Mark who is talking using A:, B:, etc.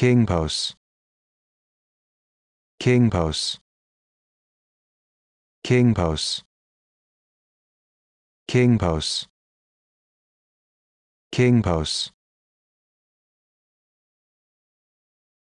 A: King pose. King pose. King pose. King pose. King pose.